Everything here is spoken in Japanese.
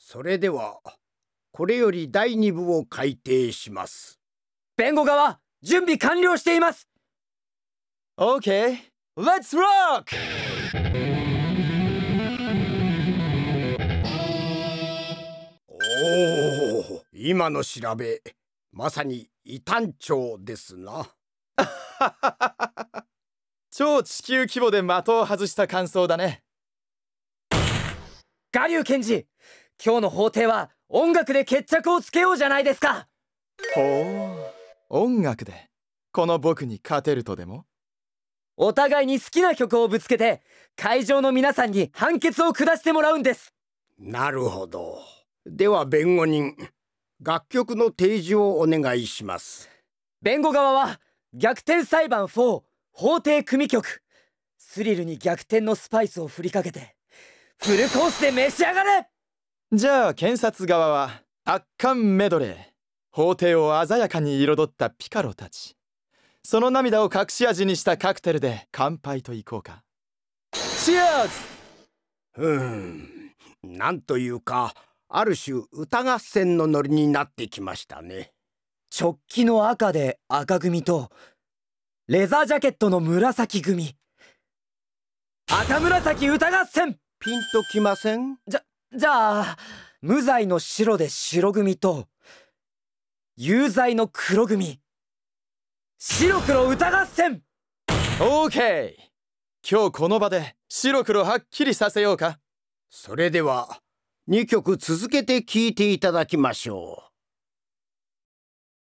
それではこれより第二部を改定します弁護側準備完了しています OK Let's rock! おお今の調べまさに異端調ですな 超地球規模で的を外した感想だね我流検事今日の法廷は音楽で決着をつけようじゃないですかほう音楽でこの僕に勝てるとでもお互いに好きな曲をぶつけて会場の皆さんに判決を下してもらうんですなるほどでは弁護人楽曲の提示をお願いします弁護側は逆転裁判4法廷組曲スリルに逆転のスパイスを振りかけてフルコースで召し上がれじゃあ検察側は圧巻メドレー法廷を鮮やかに彩ったピカロたちその涙を隠し味にしたカクテルで乾杯といこうかチアーズうんなんというかある種歌合戦のノリになってきましたね直キの赤で赤組とレザージャケットの紫組赤紫歌合戦ピンときませんじゃじゃあ無罪の白で白組と有罪の黒組白黒歌合戦オーケー今日この場で白黒はっきりさせようかそれでは2曲続けて聴いていただきましょう。